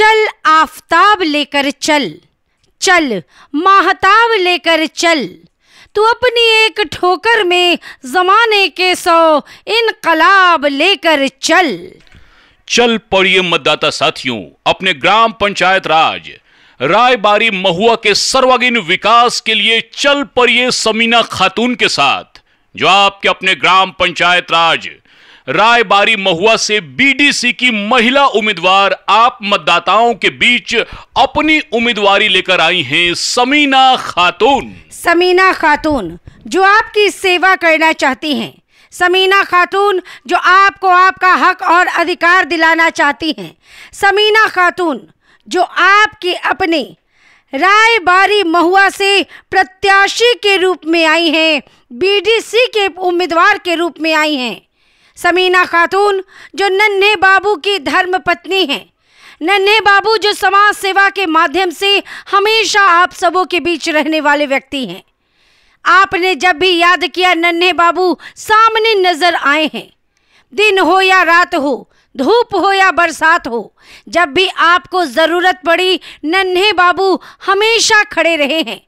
चल आफताब लेकर चल चल माहताब लेकर चल तू अपनी एक ठोकर में जमाने के सौ इनकलाब लेकर चल चल पढ़िए मतदाता साथियों अपने ग्राम पंचायत राज रायबारी महुआ के सर्वागीण विकास के लिए चल पढ़िए समीना खातून के साथ जो आपके अपने ग्राम पंचायत राज रायबारी महुआ से बीडीसी की महिला उम्मीदवार आप मतदाताओं के बीच अपनी उम्मीदवारी लेकर आई हैं समीना खातून समीना खातून जो आपकी सेवा करना चाहती हैं समीना खातून जो आपको आपका हक और अधिकार दिलाना चाहती हैं समीना खातून जो आपकी अपनी रायबारी महुआ से प्रत्याशी के रूप में आई हैं बीडीसी के उम्मीदवार के रूप में आई हैं समीना खातून जो नन्हे बाबू की धर्म पत्नी है नन्हे बाबू जो समाज सेवा के माध्यम से हमेशा आप सबों के बीच रहने वाले व्यक्ति हैं आपने जब भी याद किया नन्हे बाबू सामने नजर आए हैं दिन हो या रात हो धूप हो या बरसात हो जब भी आपको ज़रूरत पड़ी नन्हे बाबू हमेशा खड़े रहे हैं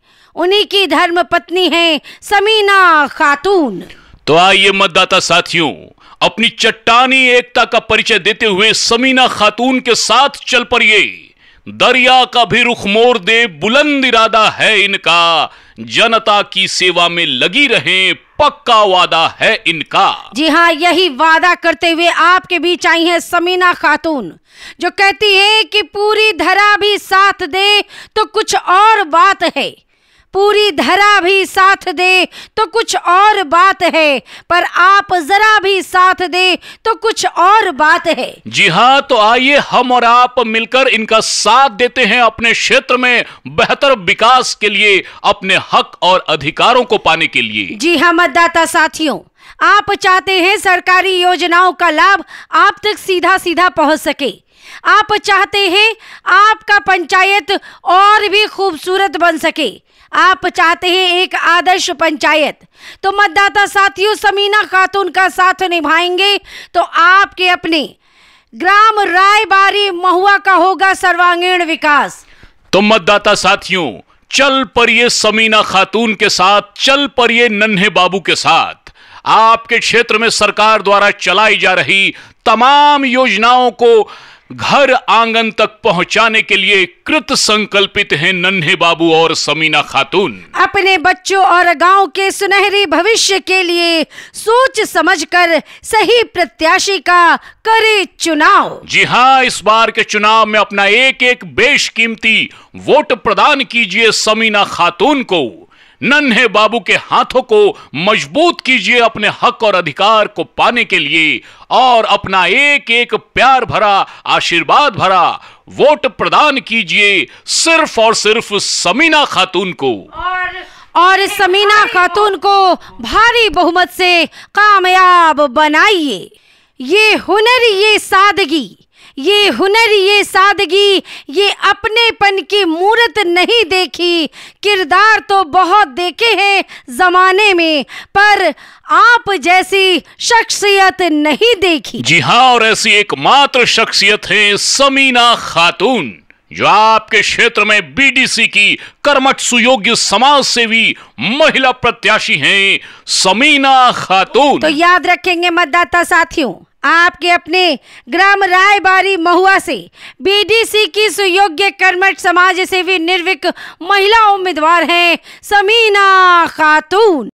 उन्हीं की धर्म पत्नी है समीना खातून तो आइए मतदाता साथियों अपनी चट्टानी एकता का परिचय देते हुए समीना खातून के साथ चल पड़िए दरिया का भी रुख मोर दे बुलंद इरादा है इनका जनता की सेवा में लगी रहे पक्का वादा है इनका जी हाँ यही वादा करते हुए आपके बीच आई हैं समीना खातून जो कहती है कि पूरी धरा भी साथ दे तो कुछ और बात है पूरी धरा भी साथ दे तो कुछ और बात है पर आप जरा भी साथ दे तो कुछ और बात है जी हाँ तो आइए हम और आप मिलकर इनका साथ देते हैं अपने क्षेत्र में बेहतर विकास के लिए अपने हक और अधिकारों को पाने के लिए जी हाँ मतदाता साथियों आप चाहते हैं सरकारी योजनाओं का लाभ आप तक सीधा सीधा पहुंच सके आप चाहते हैं आपका पंचायत और भी खूबसूरत बन सके आप चाहते हैं एक आदर्श पंचायत तो मतदाता साथियों समीना खातून का साथ निभाएंगे तो आपके अपने ग्राम रायबारी महुआ का होगा सर्वांगीण विकास तो मतदाता साथियों चल पर समीना खातून के साथ चल पर नन्हे बाबू के साथ आपके क्षेत्र में सरकार द्वारा चलाई जा रही तमाम योजनाओं को घर आंगन तक पहुंचाने के लिए कृत संकल्पित है नन्हे बाबू और समीना खातून अपने बच्चों और गांव के सुनहरे भविष्य के लिए सोच समझकर सही प्रत्याशी का करे चुनाव जी हाँ इस बार के चुनाव में अपना एक एक बेशकीमती वोट प्रदान कीजिए समीना खातून को नन्हे बाबू के हाथों को मजबूत कीजिए अपने हक और अधिकार को पाने के लिए और अपना एक एक प्यार भरा आशीर्वाद भरा वोट प्रदान कीजिए सिर्फ और सिर्फ समीना खातून को और समीना खातून को भारी बहुमत से कामयाब बनाइए ये हुनर ये सादगी ये हुनर ये सादगी ये अपनेपन की मूर्त नहीं देखी किरदार तो बहुत देखे हैं ज़माने में पर आप जैसी शख्सियत नहीं देखी जी हाँ और ऐसी एकमात्र शख्सियत है समीना खातून जो आपके क्षेत्र में बीडीसी की कर्मठ सुयोग्य समाज सेवी महिला प्रत्याशी हैं समीना खातून तो याद रखेंगे मतदाता साथियों आपके अपने ग्राम रायबारी महुआ से बीडीसी की सुयोग्य कर्मठ समाज सेवी निर्विक महिला उम्मीदवार हैं समीना खातून